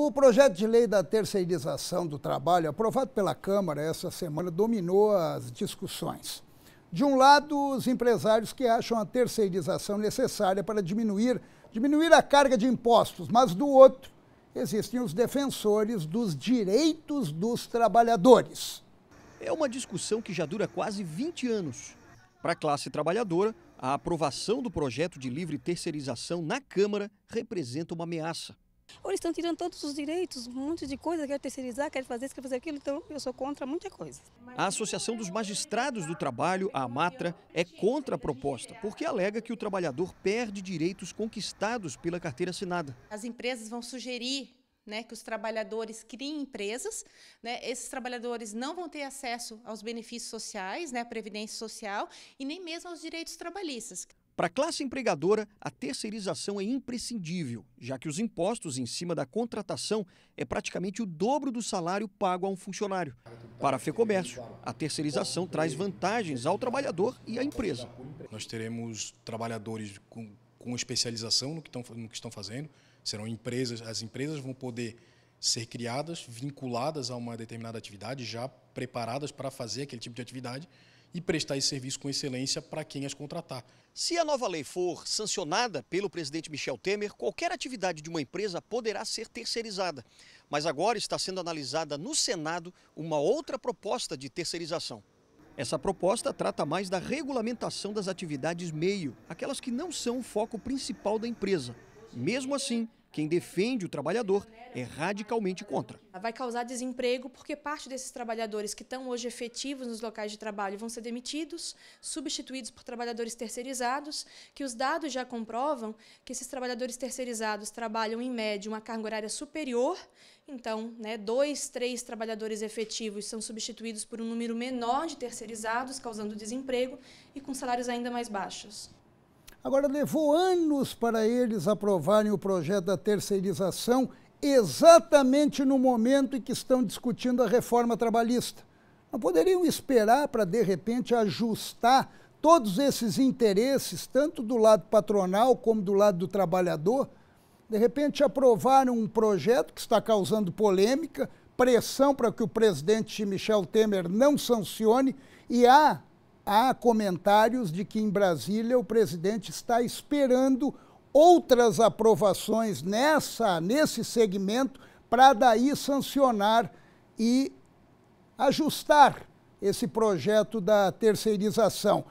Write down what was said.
O projeto de lei da terceirização do trabalho, aprovado pela Câmara essa semana, dominou as discussões. De um lado, os empresários que acham a terceirização necessária para diminuir, diminuir a carga de impostos, mas do outro, existem os defensores dos direitos dos trabalhadores. É uma discussão que já dura quase 20 anos. Para a classe trabalhadora, a aprovação do projeto de livre terceirização na Câmara representa uma ameaça. Ou eles estão tirando todos os direitos, um monte de coisa, quer terceirizar, quer fazer isso, quer fazer aquilo, então eu sou contra muita coisa. A Associação dos Magistrados do Trabalho, a AMATRA, é contra a proposta, porque alega que o trabalhador perde direitos conquistados pela carteira assinada. As empresas vão sugerir né, que os trabalhadores criem empresas, né, esses trabalhadores não vão ter acesso aos benefícios sociais, né, à previdência social e nem mesmo aos direitos trabalhistas. Para a classe empregadora, a terceirização é imprescindível, já que os impostos em cima da contratação é praticamente o dobro do salário pago a um funcionário. Para a FEComércio, a terceirização traz vantagens ao trabalhador e à empresa. Nós teremos trabalhadores com, com especialização no que, estão, no que estão fazendo, serão empresas, as empresas vão poder ser criadas, vinculadas a uma determinada atividade, já preparadas para fazer aquele tipo de atividade e prestar esse serviço com excelência para quem as contratar. Se a nova lei for sancionada pelo presidente Michel Temer, qualquer atividade de uma empresa poderá ser terceirizada. Mas agora está sendo analisada no Senado uma outra proposta de terceirização. Essa proposta trata mais da regulamentação das atividades meio, aquelas que não são o foco principal da empresa. Mesmo assim, quem defende o trabalhador é radicalmente contra. Vai causar desemprego porque parte desses trabalhadores que estão hoje efetivos nos locais de trabalho vão ser demitidos, substituídos por trabalhadores terceirizados, que os dados já comprovam que esses trabalhadores terceirizados trabalham em média uma carga horária superior, então né, dois, três trabalhadores efetivos são substituídos por um número menor de terceirizados, causando desemprego e com salários ainda mais baixos. Agora, levou anos para eles aprovarem o projeto da terceirização, exatamente no momento em que estão discutindo a reforma trabalhista. Não poderiam esperar para, de repente, ajustar todos esses interesses, tanto do lado patronal como do lado do trabalhador. De repente, aprovaram um projeto que está causando polêmica, pressão para que o presidente Michel Temer não sancione, e há há comentários de que em Brasília o presidente está esperando outras aprovações nessa nesse segmento para daí sancionar e ajustar esse projeto da terceirização.